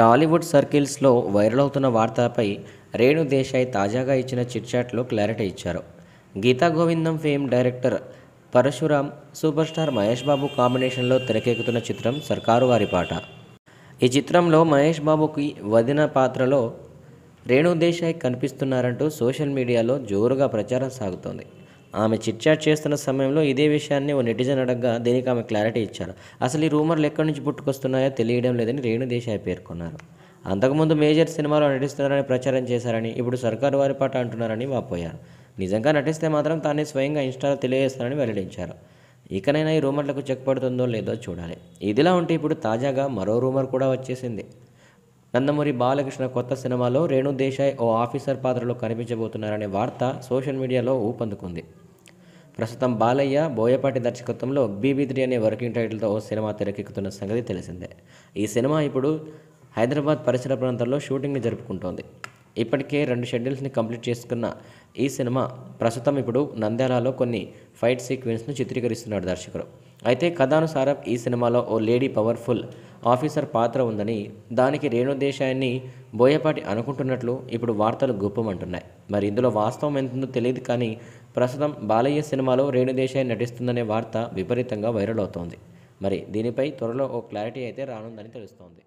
Tollywood సర్కిల్స్లో viral అవుతున్న వార్తపై రేణు దేశాయ్ తాజాగా ఇచ్చిన చిట్చాట్లో క్లారిటీ ఇచ్చారు Geetha Govindam fame director Parasuram super star Mahesh Babu కాంబినేషన్లో తెరకెక్కుతున్న చిత్రం సర్కారు వారి పాట ఈ చిత్రంలో మహేష్ బాబుకి వదిన పాత్రలో రేణు దేశాయ్ కనిపిస్తున్నారంటూ సోషల్ మీడియాలో జోరుగా ప్రచారం సాగుతోంది ఆమె చిట్చాట్ చేస్తున్న సమయంలో ఇదే విషయాన్ని ఓ నెటిజన్ అడగ్గా దీనికి ఆమె క్లారిటీ ఇచ్చారు అసలు ఈ రూమర్లు ఎక్కడి నుంచి పుట్టుకొస్తున్నాయో తెలియడం లేదని రేణు దేశాయ్ పేర్కొన్నారు అంతకుముందు మేజర్ సినిమాలో నటిస్తున్నారని ప్రచారం చేశారని ఇప్పుడు సర్కారు వారి పాట అంటున్నారని వాపోయారు నిజంగా నటిస్తే మాత్రం తానే స్వయంగా ఇన్స్టాలో తెలియజేస్తానని వెల్లడించారు ఇకనైనా ఈ రూమర్లకు చెక్ పడుతుందో లేదో చూడాలి ఇదిలా ఉంటే ఇప్పుడు తాజాగా మరో రూమర్ కూడా వచ్చేసింది నందమూరి బాలకృష్ణ కొత్త సినిమాలో రేణు దేశాయ్ ఓ ఆఫీసర్ పాత్రలో కనిపించబోతున్నారనే వార్త సోషల్ మీడియాలో ఊపందుకుంది ప్రస్తుతం బాలయ్య బోయపాటి దర్శకత్వంలో బీబీ త్రీ అనే వర్కింగ్ టైటిల్తో ఓ సినిమా తెరకెక్కుతున్న సంగతి తెలిసిందే ఈ సినిమా ఇప్పుడు హైదరాబాద్ పరిసర ప్రాంతాల్లో షూటింగ్ని జరుపుకుంటోంది ఇప్పటికే రెండు షెడ్యూల్స్ని కంప్లీట్ చేసుకున్న ఈ సినిమా ప్రస్తుతం ఇప్పుడు నంద్యాలలో కొన్ని ఫైట్ సీక్వెన్స్ను చిత్రీకరిస్తున్నాడు దర్శకుడు అయితే కథానుసారం ఈ సినిమాలో ఓ లేడీ పవర్ఫుల్ ఆఫీసర్ పాత్ర ఉందని దానికి రేణుదేశాన్ని బోయపాటి అనుకుంటున్నట్లు ఇప్పుడు వార్తలు గుప్పమంటున్నాయి మరి ఇందులో వాస్తవం ఎంతుందో తెలియదు కానీ ప్రస్తుతం బాలయ్య సినిమాలో రేణుదేశాయ్ నటిస్తుందనే వార్త విపరీతంగా వైరల్ అవుతోంది మరి దీనిపై త్వరలో ఓ క్లారిటీ అయితే రానుందని తెలుస్తోంది